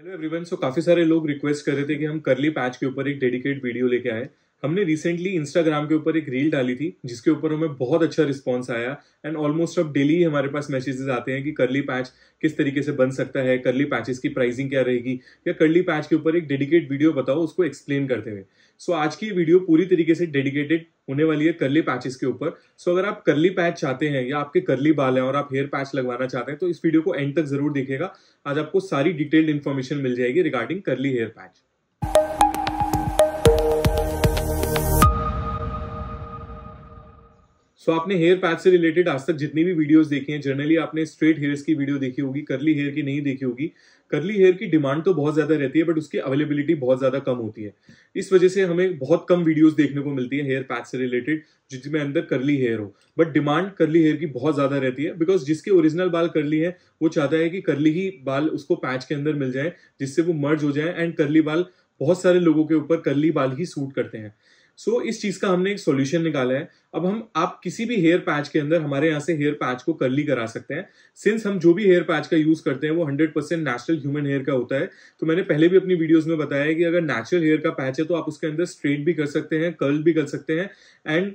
hello everyone so काफ़ी सारे लोग रिक्वेस्ट कर रहे थे कि हम करली पैच के ऊपर एक डेडिकेट वीडियो लेके आए हमने रिसेंटली इंस्टाग्राम के ऊपर एक रील डाली थी जिसके ऊपर हमें बहुत अच्छा रिस्पॉन्स आया एंड ऑलमोस्ट अब डेली हमारे पास मैसेजेस आते हैं कि करली पैच किस तरीके से बन सकता है करली पैचेस की प्राइसिंग क्या रहेगी या करली पैच के ऊपर एक डेडिकेट वीडियो बताओ उसको एक्सप्लेन करते हुए सो so, आज की वीडियो पूरी तरीके से डेडिकेटेड होने वाली है करली पैचेस के ऊपर सो so, अगर आप करली पैच चाहते हैं या आपके करली बाल हैं और आप हेयर पैच लगवाना चाहते हैं तो इस वीडियो को एंड तक जरूर देखेगा आज आपको सारी डिटेल्ड इन्फॉर्मेशन मिल जाएगी regarding curly hair patch so so, आपने हेयर पैच से रिलेटेड आज तक जितनी भी वीडियोस देखी हैं जनरली आपने स्ट्रेट हेयर्स की वीडियो देखी होगी करली हेयर की नहीं देखी होगी करली हेयर की डिमांड तो बहुत ज़्यादा रहती है बट उसकी अवेलेबिलिटी बहुत ज़्यादा कम होती है इस वजह से हमें बहुत कम वीडियोस देखने को मिलती है हेयर पैच से रिलेटेड जिसमें अंदर करली हेयर हो बट डिमांड करली हेयर की बहुत ज़्यादा रहती है बिकॉज जिसके ओरिजिनल बाल करली है वो चाहता है कि करली ही बाल उसको पैच के अंदर मिल जाए जिससे वो मर्ज हो जाए एंड करली बाल बहुत सारे लोगों के ऊपर करली बाल ही सूट करते हैं सो so, इस चीज का हमने एक सोल्यूशन निकाला है अब हम आप किसी भी हेयर पैच के अंदर हमारे यहाँ से हेयर पैच को कर्ली करा सकते हैं सिंस हम जो भी हेयर पैच का यूज करते हैं वो 100% परसेंट नेचुरल ह्यूमन हेयर का होता है तो मैंने पहले भी अपनी वीडियोस में बताया है कि अगर नेचुरल हेयर का पैच है तो आप उसके अंदर स्ट्रेट भी कर सकते हैं कर्ल भी कर सकते हैं एंड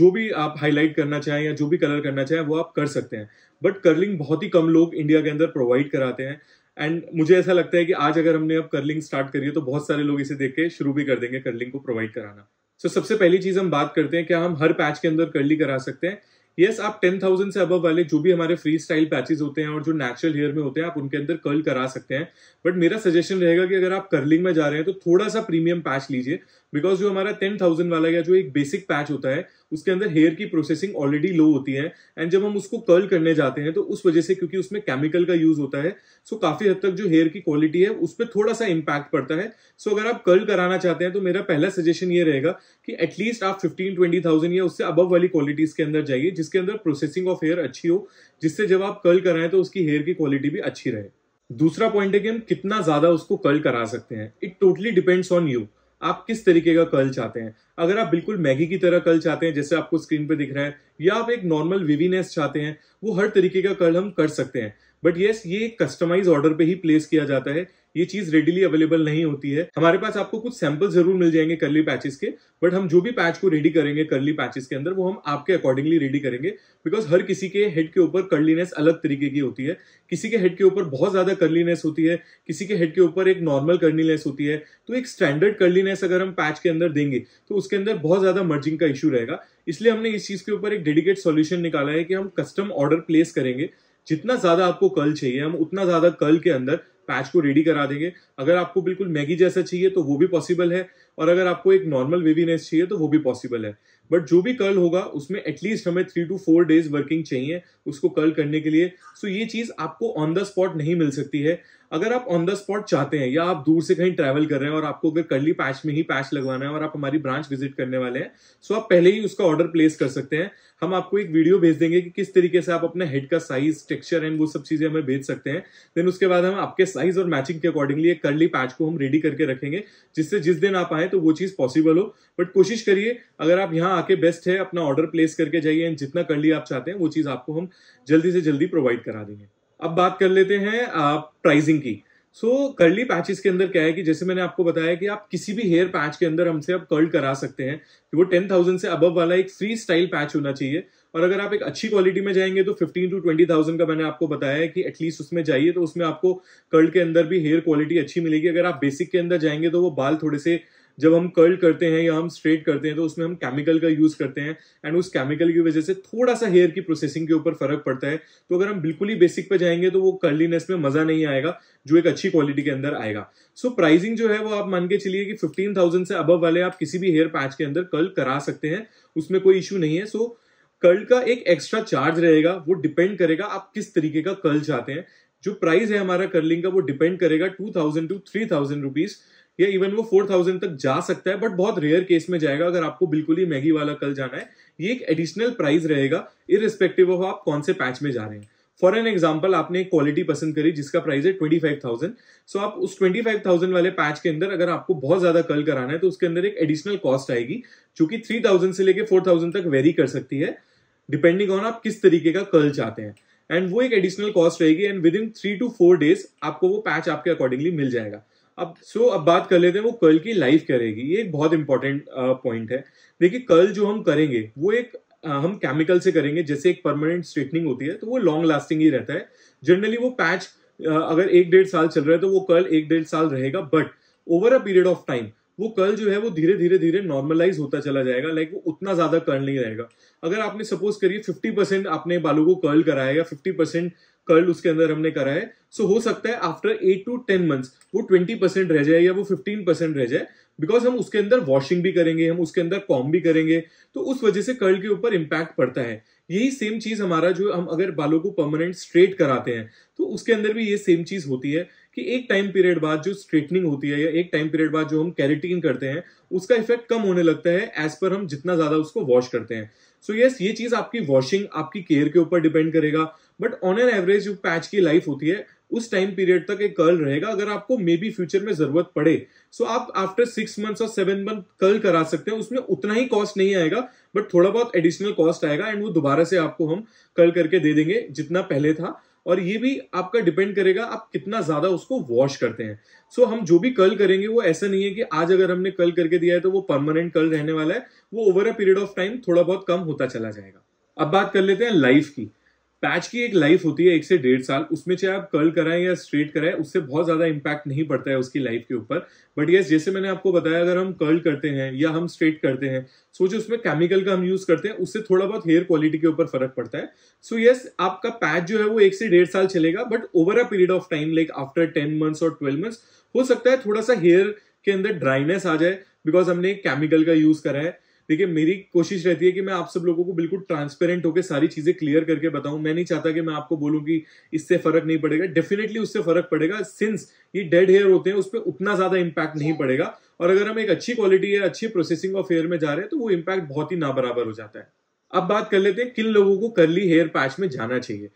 जो भी आप हाईलाइट करना चाहें या जो भी कलर करना चाहें वो आप कर सकते हैं बट कर्लिंग बहुत ही कम लोग इंडिया के अंदर प्रोवाइड कराते हैं एंड मुझे ऐसा लगता है कि आज अगर हमने अब कर्लिंग स्टार्ट करी है तो बहुत सारे लोग इसे देख के शुरू भी कर देंगे कर्लिंग को प्रोवाइड कराना सो so, सबसे पहली चीज हम बात करते हैं क्या हम हर पैच के अंदर कर्ली करा सकते हैं यस yes, आप टेन थाउजेंड से अबव वाले जो भी हमारे फ्री स्टाइल पैचेज होते हैं और जो नेचुरल हेयर में होते हैं आप उनके अंदर कर्ल करा सकते हैं बट मेरा सजेशन रहेगा कि अगर आप कर्लिंग में जा रहे हैं तो थोड़ा सा प्रीमियम पैच लीजिए बिकॉज जो हमारा टेन थाउजेंड वाला या जो एक बेसिक पैच होता है उसके अंदर हेयर की प्रोसेसिंग ऑलरेडी लो होती है एंड जब हम उसको कर्ल करने जाते हैं तो उस वजह से क्योंकि उसमें केमिकल का यूज होता है सो काफी हद तक जो हेयर की क्वालिटी है उस पर थोड़ा सा इम्पैक्ट पड़ता है सो अगर आप कर्ल कराना चाहते हैं तो मेरा पहला सजेशन ये रहेगा कि एटलीस्ट आप फिफ्टीन ट्वेंटी थाउजेंड या उससे अबव वाली क्वालिटीज के अंदर जाइए जिसके अंदर प्रोसेसिंग ऑफ हेयर अच्छी हो जिससे जब आप कर्ल कराएं तो उसकी हेयर की क्वालिटी भी अच्छी रहे दूसरा पॉइंट है कि हम कितना ज्यादा उसको कर्ल करा सकते हैं it totally depends on you आप किस तरीके का कर्ल चाहते हैं अगर आप बिल्कुल मैगी की तरह कर्ल चाहते हैं जैसे आपको स्क्रीन पर दिख रहा है या आप एक नॉर्मल विवीनेस चाहते हैं वो हर तरीके का कर्ल हम कर सकते हैं बट येस ये कस्टमाइज ऑर्डर पे ही प्लेस किया जाता है ये चीज रेडीली अवेलेबल नहीं होती है हमारे पास आपको कुछ सैंपल जरूर मिल जाएंगे करली पैचेस के बट हम जो भी पैच को रेडी करेंगे करली पैचेस के अंदर वो हम आपके अकॉर्डिंगली रेडी करेंगे बिकॉज हर किसी के हेड के ऊपर कर्लीनेस अलग तरीके की होती है किसी के हेड के ऊपर बहुत ज्यादा कर्लीनेस होती है किसी के हेड के ऊपर एक नॉर्मल कर्लीनेस होती है तो एक स्टैंडर्ड कर्लीनेस अगर हम पैच के अंदर देंगे तो उसके अंदर बहुत ज्यादा मर्जिंग का इशू रहेगा इसलिए हमने इस चीज के ऊपर एक डेडिकेट सॉल्यूशन निकाला है कि हम कस्टम ऑर्डर प्लेस करेंगे जितना ज्यादा आपको कल चाहिए हम उतना ज्यादा कल के अंदर पैच को रेडी करा देंगे अगर आपको बिल्कुल मैगी जैसा चाहिए तो वो भी पॉसिबल है और अगर आपको एक नॉर्मल वेवीनेस चाहिए तो वो भी पॉसिबल है बट जो भी कर्ल होगा उसमें एटलीस्ट हमें three two four days working चाहिए उसको कर्ल करने के लिए सो so ये चीज आपको ऑन द स्पॉट नहीं मिल सकती है अगर आप ऑन द स्पॉट चाहते हैं या आप दूर से कहीं ट्रैवल कर रहे हैं और आपको अगर कर्ली पैच में ही पैच लगवाना है और आप हमारी ब्रांच विजिट करने वाले हैं सो आप पहले ही उसका ऑर्डर प्लेस कर सकते हैं हम आपको एक वीडियो भेज देंगे कि किस तरीके से आप अपने हेड का साइज टेक्सचर एंड वो सब चीजें हमें भेज सकते हैं देन उसके बाद हम आपके साइज और मैचिंग के अकॉर्डिंगली एक कर्ली पैच को हम रेडी करके रखेंगे जिससे जिस दिन आप आए पाए तो वो चीज़ पॉसिबल हो बट कोशिश करिए अगर आप यहाँ आके बेस्ट है अपना ऑर्डर प्लेस करके जाइए एंड जितना कर लिया आप चाहते हैं वो चीज़ आपको हम जल्दी से जल्दी प्रोवाइड करा देंगे अब बात कर लेते हैं प्राइसिंग की सो कर्ली पैचेस के अंदर क्या है कि जैसे मैंने आपको बताया कि आप किसी भी हेयर पैच के अंदर हमसे आप कर्ल करा सकते हैं कि वो टेन थाउजेंड से अबव वाला एक फ्री स्टाइल पैच होना चाहिए और अगर आप एक अच्छी क्वालिटी में जाएंगे तो फिफ्टीन टू ट्वेंटी थाउजेंड का मैंने आपको बताया है कि एटलीस्ट उसमें जाइए तो उसमें आपको कर्ल के अंदर भी हेयर क्वालिटी अच्छी मिलेगी अगर आप बेसिक के अंदर जाएंगे तो वो बाल थोड़े से जब हम कर्ल करते हैं या हम स्ट्रेट करते हैं तो उसमें हम केमिकल का यूज करते हैं एंड उस केमिकल की वजह से थोड़ा सा हेयर की प्रोसेसिंग के ऊपर फर्क पड़ता है तो अगर हम बिल्कुल ही बेसिक पे जाएंगे तो वो कर्लीनेस में मजा नहीं आएगा जो एक अच्छी क्वालिटी के अंदर आएगा सो so, प्राइसिंग जो है वो आप मान के चलिए कि फिफ्टीन थाउजेंड से अबव वाले आप किसी भी हेयर पैच के अंदर कर्ल करा सकते हैं उसमें कोई इशू नहीं है सो so, कर्ल का एक एक्स्ट्रा चार्ज रहेगा वो डिपेंड करेगा आप किस तरीके का कर्ल चाहते हैं जो प्राइस है हमारा कर्लिंग का वो डिपेंड करेगा two thousand two three thousand rupees या इवन वो फोर थाउजेंड तक जा सकता है बट बहुत रेयर केस में जाएगा अगर आपको बिल्कुल ही मैगी वाला कल जाना है ये एक एडिशनल प्राइस रहेगा इरिस्पेक्टिव ऑफ आप कौन से पैच में जा रहे हैं फॉर एन एग्जाम्पल आपने एक क्वालिटी पसंद करी जिसका प्राइस है ट्वेंटी फाइव थाउजेंड सो आप उस ट्वेंटी फाइव थाउजेंड वाले पैच के अंदर अगर आपको बहुत ज्यादा कल कराना है तो उसके अंदर एक एडिशनल कॉस्ट आएगी जो कि थ्री थाउजेंड से लेकर फोर थाउजेंड तक वेरी कर सकती है डिपेंडिंग ऑन आप किस तरीके का कल चाहते हैं एंड वो एक एडिशनल कॉस्ट रहेगी and within three two four days आपको वो पैच आपके अकॉर्डिंगली मिल जाएगा अब सो so, अब बात कर लेते हैं वो कल की लाइफ करेगी ये एक बहुत इंपॉर्टेंट पॉइंट uh, है देखिए कल जो हम करेंगे वो एक आ, uh, हम केमिकल से करेंगे जैसे एक परमानेंट स्ट्रेटनिंग होती है तो वो लॉन्ग लास्टिंग ही रहता है जनरली वो पैच uh, अगर एक डेढ़ साल चल रहा है तो वो कल एक डेढ़ साल रहेगा but over a period of time वो कर्ल जो है वो धीरे धीरे धीरे नॉर्मलाइज होता चला जाएगा लाइक वो उतना ज्यादा कर्ल नहीं रहेगा अगर आपने सपोज करिए फिफ्टी परसेंट आपने बालों को कर्ल कराया या फिफ्टी परसेंट कर्ल उसके अंदर हमने करा है सो हो सकता है after eight two ten months वो ट्वेंटी परसेंट रह जाए या वो फिफ्टीन परसेंट रह जाए बिकॉज हम उसके अंदर वॉशिंग भी करेंगे हम उसके अंदर कॉम भी करेंगे तो उस वजह से कर्ल के ऊपर इम्पैक्ट पड़ता है यही सेम चीज हमारा जो हम अगर बालों को परमानेंट स्ट्रेट कराते हैं तो उसके अंदर भी ये सेम चीज होती है कि एक टाइम पीरियड बाद जो स्ट्रेटनिंग होती है या एक टाइम पीरियड बाद जो हम कैरेटीन करते हैं उसका इफेक्ट कम होने लगता है एज पर हम जितना ज्यादा उसको वॉश करते हैं सो so यस yes, ये चीज आपकी वॉशिंग आपकी केयर के ऊपर डिपेंड करेगा बट ऑन एन एवरेज जो पैच की लाइफ होती है उस टाइम पीरियड तक एक कर्ल रहेगा अगर आपको मे बी फ्यूचर में जरूरत पड़े सो so आप आफ्टर सिक्स मंथ्स और सेवन मंथ कर्ल करा सकते हैं उसमें उतना ही कॉस्ट नहीं आएगा बट थोड़ा बहुत एडिशनल कॉस्ट आएगा एंड वो दोबारा से आपको हम कर्ल करके दे देंगे जितना पहले था और ये भी आपका डिपेंड करेगा आप कितना ज्यादा उसको वॉश करते हैं सो so, हम जो भी कल करेंगे वो ऐसा नहीं है कि आज अगर हमने कल करके दिया है तो वो परमानेंट कल रहने वाला है वो over a period of time थोड़ा बहुत कम होता चला जाएगा अब बात कर लेते हैं लाइफ की पैच की एक लाइफ होती है एक से डेढ़ साल उसमें चाहे आप कर्ल कराएं या स्ट्रेट कराएं उससे बहुत ज्यादा इंपैक्ट नहीं पड़ता है उसकी लाइफ के ऊपर बट यस जैसे मैंने आपको बताया अगर हम कर्ल करते हैं या हम स्ट्रेट करते हैं सोचो उसमें केमिकल का हम यूज करते हैं उससे थोड़ा बहुत हेयर क्वालिटी के ऊपर फर्क पड़ता है सो so, यस yes, आपका पैच जो है वो एक से डेढ़ साल चलेगा but over a period of time like after ten months और ट्वेल्व मंथ्स हो सकता है थोड़ा सा हेयर के अंदर ड्राइनेस आ जाए बिकॉज हमने केमिकल का यूज करा है देखिए मेरी कोशिश रहती है कि मैं आप सब लोगों को बिल्कुल ट्रांसपेरेंट होकर सारी चीजें क्लियर करके बताऊं मैं नहीं चाहता कि मैं आपको बोलूं कि इससे फर्क नहीं पड़ेगा डेफिनेटली उससे फर्क पड़ेगा सिंस ये डेड हेयर होते हैं उस पर उतना ज्यादा इंपैक्ट नहीं पड़ेगा और अगर हम एक अच्छी क्वालिटी या अच्छी प्रोसेसिंग ऑफ हेयर में जा रहे हैं तो वो इम्पैक्ट बहुत ही ना बराबर हो जाता है अब बात कर लेते हैं किन लोगों को करली हेयर पैच में जाना चाहिए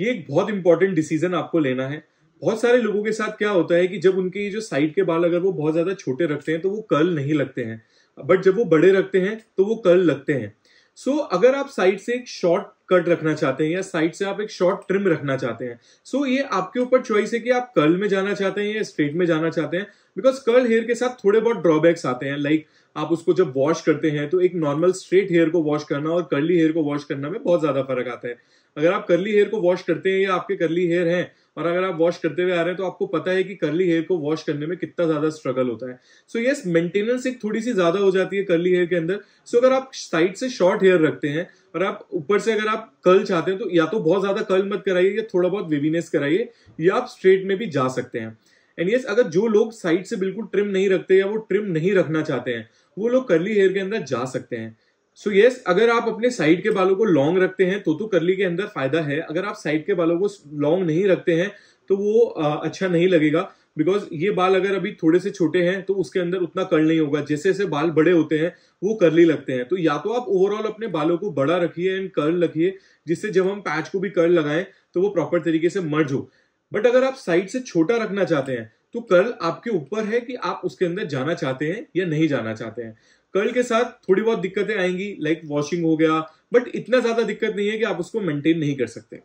ये एक बहुत इंपॉर्टेंट डिसीजन आपको लेना है बहुत सारे लोगों के साथ क्या होता है कि जब उनके जो साइड के बाल अगर वो बहुत ज्यादा छोटे रखते हैं तो वो कर्ल नहीं लगते हैं बट जब वो बड़े रखते हैं तो वो कर्ल लगते हैं सो so, अगर आप साइड से एक शॉर्ट कट रखना चाहते हैं या साइड से आप एक शॉर्ट ट्रिम रखना चाहते हैं सो so, ये आपके ऊपर चॉइस है कि आप कर्ल में जाना चाहते हैं या स्ट्रेट में जाना चाहते हैं बिकॉज कर्ल हेयर के साथ थोड़े बहुत ड्रॉबैक्स आते हैं लाइक like, आप उसको जब वॉश करते हैं तो एक नॉर्मल स्ट्रेट हेयर को वॉश करना और कर्ली हेयर को वॉश करना में बहुत ज्यादा फर्क आता है अगर आप कर्ली हेयर को वॉश करते हैं या आपके कर्ली हेयर हैं और अगर आप वॉश करते हुए आ रहे हैं तो आपको पता है कि करली हेयर को वॉश करने में कितना ज्यादा स्ट्रगल होता है सो यस मेंटेनेंस एक थोड़ी सी ज्यादा हो जाती है करली हेयर के अंदर सो so, अगर आप साइड से शॉर्ट हेयर रखते हैं और आप ऊपर से अगर आप कर्ल चाहते हैं तो या तो बहुत ज्यादा कर्ल मत कराइए या थोड़ा बहुत वेवीनेस कराइए या आप स्ट्रेट में भी जा सकते हैं एंड यस yes, अगर जो लोग साइड से बिल्कुल ट्रिम नहीं रखते या वो ट्रिम नहीं रखना चाहते हैं वो लोग कर्ली हेयर के अंदर जा सकते हैं सो so यस yes, अगर आप अपने साइड के बालों को लॉन्ग रखते हैं तो तो करली के अंदर फायदा है अगर आप साइड के बालों को लॉन्ग नहीं रखते हैं तो वो आ, अच्छा नहीं लगेगा बिकॉज ये बाल अगर अभी थोड़े से छोटे हैं तो उसके अंदर उतना कर्ल नहीं होगा जैसे जैसे बाल बड़े होते हैं वो करली लगते हैं तो या तो आप ओवरऑल अपने बालों को बड़ा रखिए एंड कर्ल रखिए जिससे जब हम पैच को भी कर्ल लगाएं तो वो प्रॉपर तरीके से मर्ज हो बट अगर आप साइड से छोटा रखना चाहते हैं तो कर्ल आपके ऊपर है कि आप उसके अंदर जाना चाहते हैं या नहीं जाना चाहते हैं कर्ल के साथ थोड़ी बहुत दिक्कतें आएंगी लाइक like वॉशिंग हो गया बट इतना ज्यादा दिक्कत नहीं है कि आप उसको मेंटेन नहीं कर सकते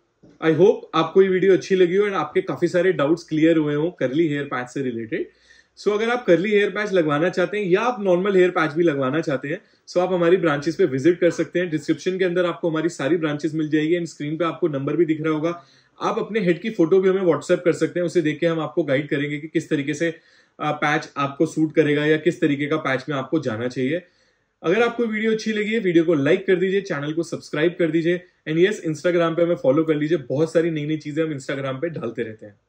आई होप आपको ये वीडियो अच्छी लगी हो एंड आपके काफी सारे डाउट्स क्लियर हुए हो करली हेयर पैच से रिलेटेड सो so, अगर आप करली हेयर पैच लगवाना चाहते हैं या आप नॉर्मल हेयर पैच भी लगवाना चाहते हैं सो so आप हमारी ब्रांचेस पे विजिट कर सकते हैं डिस्क्रिप्शन के अंदर आपको हमारी सारी ब्रांचेस मिल जाएगी एंड स्क्रीन पे आपको नंबर भी दिख रहा होगा आप अपने हेड की फोटो भी हमें व्हाट्सएप कर सकते हैं उसे देख के हम आपको गाइड करेंगे कि किस तरीके से पैच आपको सूट करेगा या किस तरीके का पैच में आपको जाना चाहिए अगर आपको वीडियो अच्छी लगी है वीडियो को लाइक कर दीजिए चैनल को सब्सक्राइब कर दीजिए एंड यस इंस्टाग्राम पे हमें फॉलो कर लीजिए बहुत सारी नई नई चीजें हम इंस्टाग्राम पे डालते रहते हैं